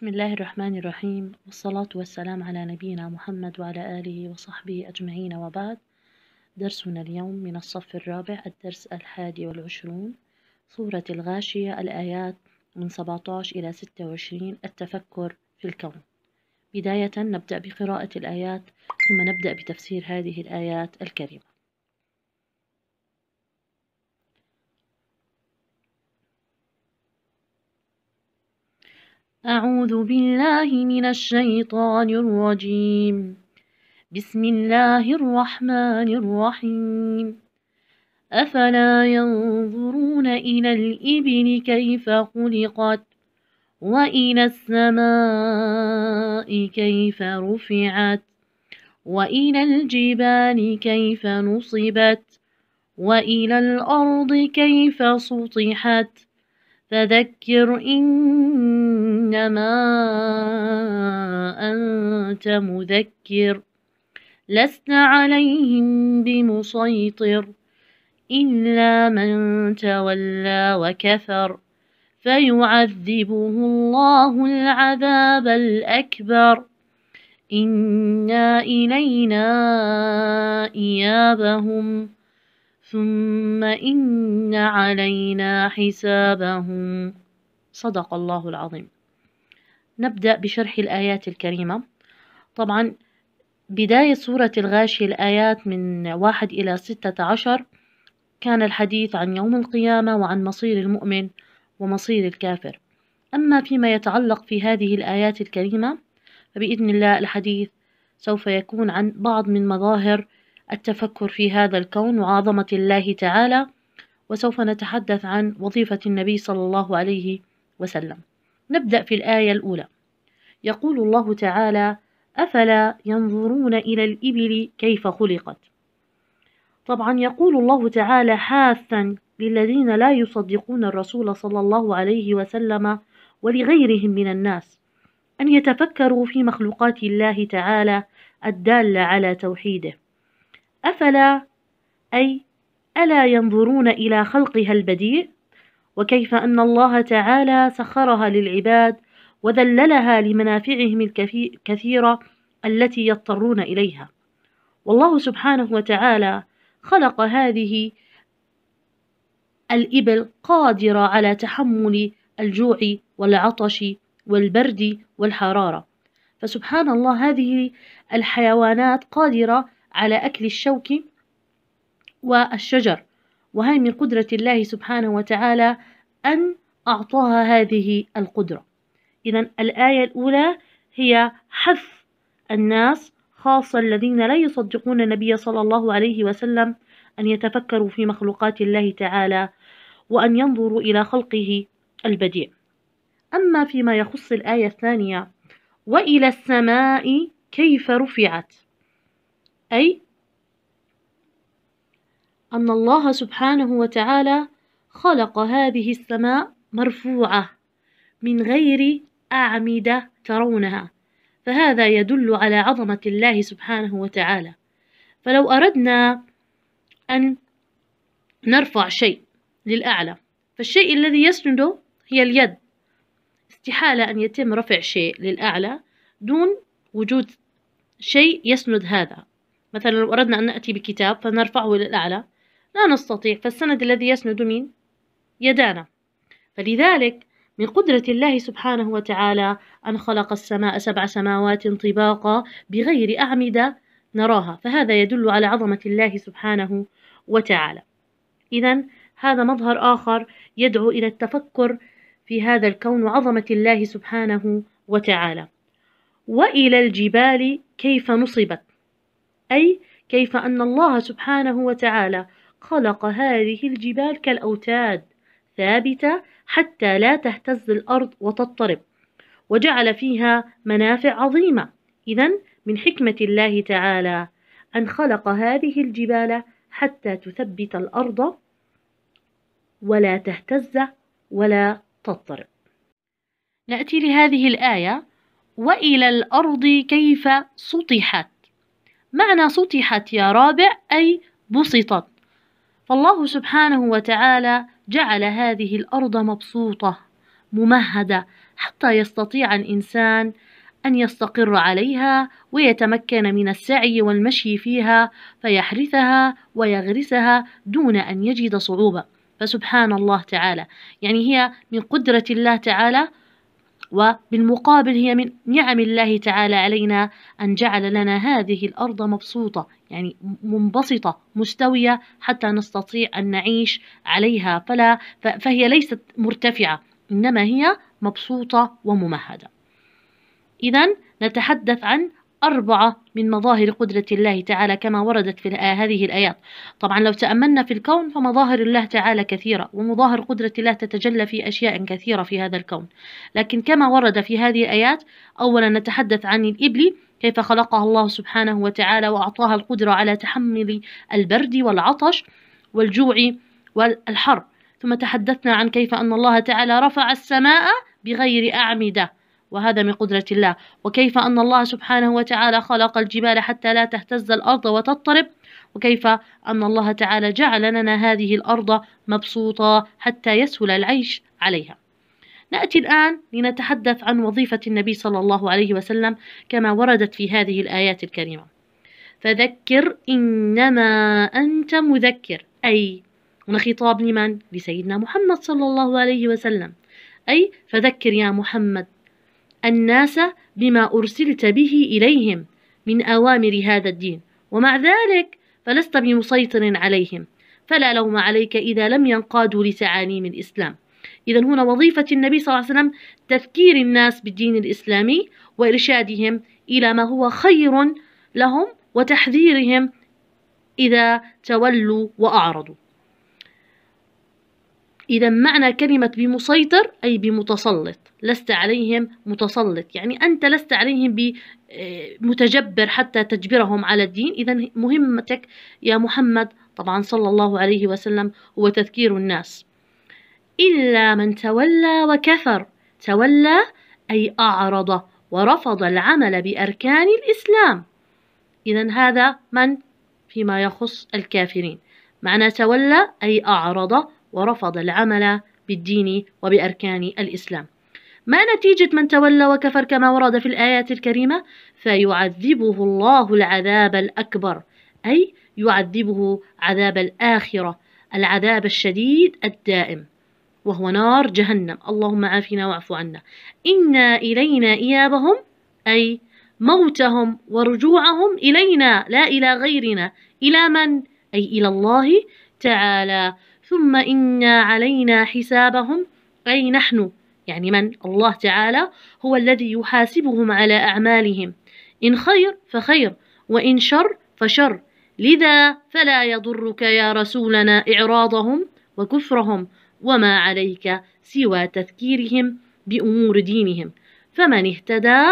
بسم الله الرحمن الرحيم والصلاة والسلام على نبينا محمد وعلى آله وصحبه أجمعين وبعد درسنا اليوم من الصف الرابع الدرس الحادي والعشرون سورة الغاشية الآيات من 17 إلى 26 التفكر في الكون بداية نبدأ بقراءة الآيات ثم نبدأ بتفسير هذه الآيات الكريمة أعوذ بالله من الشيطان الرجيم بسم الله الرحمن الرحيم أفلا ينظرون إلى الإبل كيف خلقت وإلى السماء كيف رفعت وإلى الجبال كيف نصبت وإلى الأرض كيف سطحت فذكر إنما أنت مذكر لست عليهم بمسيطر إلا من تولى وكفر فيعذبه الله العذاب الأكبر إنا إلينا إيابهم ثم إن علينا حسابهم صدق الله العظيم نبدأ بشرح الآيات الكريمة طبعا بداية سورة الغاشية الآيات من واحد إلى ستة عشر كان الحديث عن يوم القيامة وعن مصير المؤمن ومصير الكافر أما فيما يتعلق في هذه الآيات الكريمة فبإذن الله الحديث سوف يكون عن بعض من مظاهر التفكر في هذا الكون وعظمة الله تعالى وسوف نتحدث عن وظيفة النبي صلى الله عليه وسلم نبدأ في الآية الأولى يقول الله تعالى أفلا ينظرون إلى الإبل كيف خلقت طبعا يقول الله تعالى حاثا للذين لا يصدقون الرسول صلى الله عليه وسلم ولغيرهم من الناس أن يتفكروا في مخلوقات الله تعالى الدالة على توحيده أفلا أي ألا ينظرون إلى خلقها البديع وكيف أن الله تعالى سخرها للعباد وذللها لمنافعهم الكثيرة التي يضطرون إليها والله سبحانه وتعالى خلق هذه الإبل قادرة على تحمل الجوع والعطش والبرد والحرارة فسبحان الله هذه الحيوانات قادرة على أكل الشوك والشجر وهي من قدرة الله سبحانه وتعالى أن أعطاها هذه القدرة إذا الآية الأولى هي حث الناس خاصة الذين لا يصدقون النبي صلى الله عليه وسلم أن يتفكروا في مخلوقات الله تعالى وأن ينظروا إلى خلقه البديع أما فيما يخص الآية الثانية وإلى السماء كيف رفعت أي أن الله سبحانه وتعالى خلق هذه السماء مرفوعة من غير أعمدة ترونها فهذا يدل على عظمة الله سبحانه وتعالى فلو أردنا أن نرفع شيء للأعلى فالشيء الذي يسنده هي اليد استحالة أن يتم رفع شيء للأعلى دون وجود شيء يسند هذا مثلا لو أردنا أن نأتي بكتاب فنرفعه للأعلى لا نستطيع فالسند الذي يسند مين يدانا فلذلك من قدرة الله سبحانه وتعالى أن خلق السماء سبع سماوات طباقا بغير أعمدة نراها فهذا يدل على عظمة الله سبحانه وتعالى إذا هذا مظهر آخر يدعو إلى التفكر في هذا الكون وعظمة الله سبحانه وتعالى وإلى الجبال كيف نصبت أي كيف أن الله سبحانه وتعالى خلق هذه الجبال كالأوتاد ثابتة حتى لا تهتز الأرض وتضطرب وجعل فيها منافع عظيمة إذا من حكمة الله تعالى أن خلق هذه الجبال حتى تثبت الأرض ولا تهتز ولا تضطرب نأتي لهذه الآية وإلى الأرض كيف سطحت معنى سطحت يا رابع أي بسطت فالله سبحانه وتعالى جعل هذه الأرض مبسوطة ممهدة حتى يستطيع الإنسان أن يستقر عليها ويتمكن من السعي والمشي فيها فيحرثها ويغرسها دون أن يجد صعوبة فسبحان الله تعالى يعني هي من قدرة الله تعالى وبالمقابل هي من نعم الله تعالى علينا أن جعل لنا هذه الأرض مبسوطة يعني منبسطة مستوية حتى نستطيع أن نعيش عليها فلا فهي ليست مرتفعة إنما هي مبسوطة وممهدة إذا نتحدث عن أربعة من مظاهر قدرة الله تعالى كما وردت في هذه الآيات طبعا لو تأملنا في الكون فمظاهر الله تعالى كثيرة ومظاهر قدرة الله تتجلى في أشياء كثيرة في هذا الكون لكن كما ورد في هذه الآيات أولا نتحدث عن الإبل كيف خلقها الله سبحانه وتعالى وأعطاها القدرة على تحمل البرد والعطش والجوع والحر ثم تحدثنا عن كيف أن الله تعالى رفع السماء بغير أعمده وهذا من قدرة الله وكيف أن الله سبحانه وتعالى خلق الجبال حتى لا تهتز الأرض وتضطرب وكيف أن الله تعالى جعل لنا هذه الأرض مبسوطة حتى يسهل العيش عليها نأتي الآن لنتحدث عن وظيفة النبي صلى الله عليه وسلم كما وردت في هذه الآيات الكريمة فذكر إنما أنت مذكر أي هنا خطاب لمن؟ لسيدنا محمد صلى الله عليه وسلم أي فذكر يا محمد الناس بما أرسلت به إليهم من أوامر هذا الدين ومع ذلك فلست بمسيطر عليهم فلا لوم عليك إذا لم ينقادوا لتعاليم الإسلام إذا هنا وظيفة النبي صلى الله عليه وسلم تذكير الناس بالدين الإسلامي وإرشادهم إلى ما هو خير لهم وتحذيرهم إذا تولوا وأعرضوا إذا معنى كلمة بمسيطر أي بمتسلط لست عليهم متسلط يعني أنت لست عليهم بمتجبر آه، حتى تجبرهم على الدين إذا مهمتك يا محمد طبعا صلى الله عليه وسلم هو تذكير الناس إلا من تولى وكفر تولى أي أعرض ورفض العمل بأركان الإسلام إذا هذا من فيما يخص الكافرين معنى تولى أي أعرض ورفض العمل بالدين وبأركان الإسلام ما نتيجة من تولى وكفر كما ورد في الآيات الكريمة فيعذبه الله العذاب الأكبر أي يعذبه عذاب الآخرة العذاب الشديد الدائم وهو نار جهنم اللهم عافنا واعف عنا إنا إلينا إيابهم أي موتهم ورجوعهم إلينا لا إلى غيرنا إلى من؟ أي إلى الله تعالى ثم إن علينا حسابهم أي نحن يعني من الله تعالى هو الذي يحاسبهم على أعمالهم إن خير فخير وإن شر فشر لذا فلا يضرك يا رسولنا إعراضهم وكفرهم وما عليك سوى تذكيرهم بأمور دينهم فمن اهتدى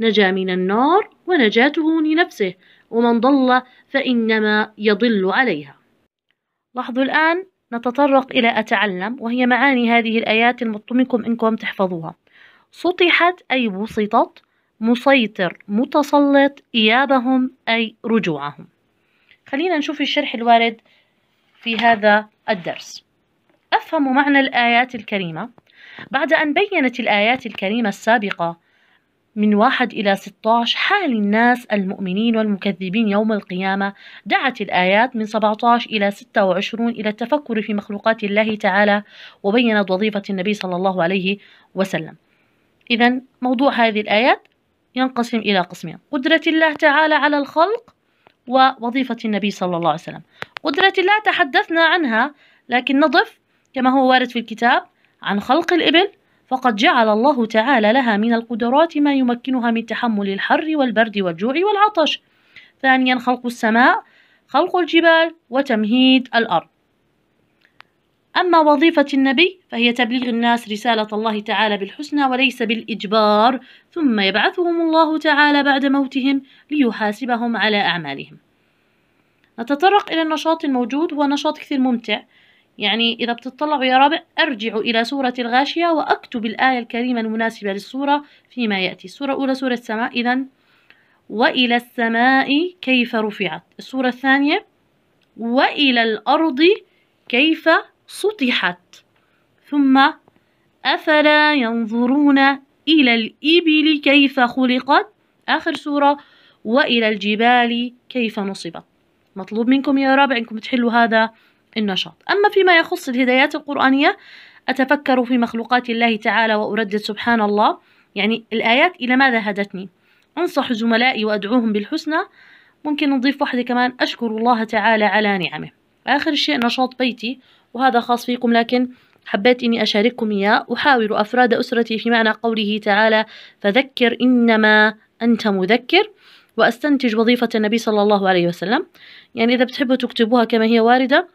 نجا من النار ونجاته لنفسه ومن ضل فإنما يضل عليها لاحظوا الآن نتطرق إلى أتعلم وهي معاني هذه الآيات المطلوب منكم إنكم تحفظوها سطحت أي بسطت مسيطر متسلط إيابهم أي رجوعهم خلينا نشوف الشرح الوارد في هذا الدرس أفهم معنى الآيات الكريمة بعد أن بينت الآيات الكريمة السابقة من واحد إلى 16 حال الناس المؤمنين والمكذبين يوم القيامة دعت الآيات من 17 إلى 26 إلى التفكر في مخلوقات الله تعالى وبينت وظيفة النبي صلى الله عليه وسلم إذا موضوع هذه الآيات ينقسم إلى قسمين قدرة الله تعالى على الخلق ووظيفة النبي صلى الله عليه وسلم قدرة الله تحدثنا عنها لكن نضف كما هو وارد في الكتاب عن خلق الإبل فقد جعل الله تعالى لها من القدرات ما يمكنها من تحمل الحر والبرد والجوع والعطش ثانيا خلق السماء خلق الجبال وتمهيد الأرض أما وظيفة النبي فهي تبليغ الناس رسالة الله تعالى بالحسنى وليس بالإجبار ثم يبعثهم الله تعالى بعد موتهم ليحاسبهم على أعمالهم نتطرق إلى النشاط الموجود هو نشاط كثير ممتع يعني إذا بتطلعوا يا ربع أرجعوا إلى سورة الغاشية وأكتب الآية الكريمة المناسبة للسورة فيما يأتي السورة الأولى سورة السماء إذا وإلى السماء كيف رفعت السورة الثانية وإلى الأرض كيف سطحت ثم أفلا ينظرون إلى الإبل كيف خلقت آخر سورة وإلى الجبال كيف نصبت مطلوب منكم يا ربع أنكم تحلوا هذا النشاط أما فيما يخص الهدايات القرآنية أتفكر في مخلوقات الله تعالى وأردد سبحان الله يعني الآيات إلى ماذا هدتني أنصح زملائي وأدعوهم بالحسنى ممكن نضيف واحدة كمان أشكر الله تعالى على نعمه آخر شيء نشاط بيتي وهذا خاص فيكم لكن حبيت إني أشارككم إياه أحاور أفراد أسرتي في معنى قوله تعالى فذكر إنما أنت مذكر وأستنتج وظيفة النبي صلى الله عليه وسلم يعني إذا بتحبوا تكتبوها كما هي واردة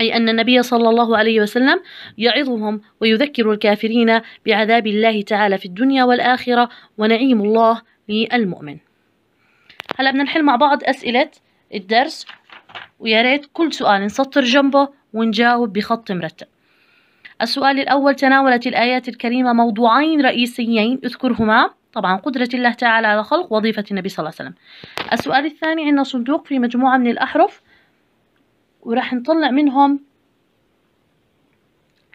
أي أن النبي صلى الله عليه وسلم يعظهم ويذكر الكافرين بعذاب الله تعالى في الدنيا والآخرة ونعيم الله للمؤمن هلا بدنا نحل مع بعض أسئلة الدرس ويا ريت كل سؤال نسطر جنبه ونجاوب بخط مرتب السؤال الأول تناولت الآيات الكريمة موضوعين رئيسيين اذكرهما طبعا قدرة الله تعالى على خلق وظيفة النبي صلى الله عليه وسلم السؤال الثاني عندنا صندوق في مجموعة من الأحرف وراح نطلع منهم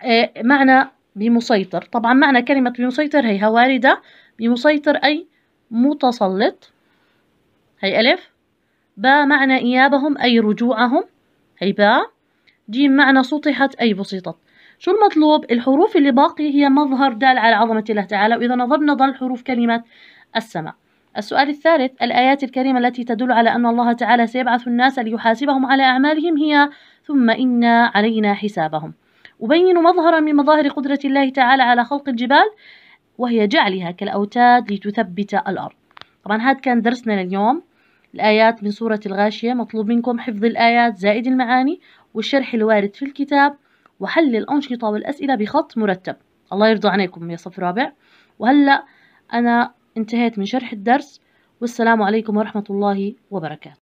آه، معنى بمسيطر طبعا معنى كلمة بمسيطر هيها واردة بمسيطر أي متسلط هي ألف باء معنى إيابهم أي رجوعهم هي باء جيم معنى سطحت أي بسيطت شو المطلوب الحروف اللي باقي هي مظهر دال على عظمة الله تعالى وإذا نظرنا ظل حروف كلمة السماء السؤال الثالث الآيات الكريمة التي تدل على أن الله تعالى سيبعث الناس ليحاسبهم على أعمالهم هي ثم إنا علينا حسابهم أبين مظهرا من مظاهر قدرة الله تعالى على خلق الجبال وهي جعلها كالأوتاد لتثبت الأرض طبعا هذا كان درسنا لليوم الآيات من سورة الغاشية مطلوب منكم حفظ الآيات زائد المعاني والشرح الوارد في الكتاب وحل الأنشطة والأسئلة بخط مرتب الله يرضى عليكم يا صف رابع وهلأ أنا انتهيت من شرح الدرس والسلام عليكم ورحمة الله وبركاته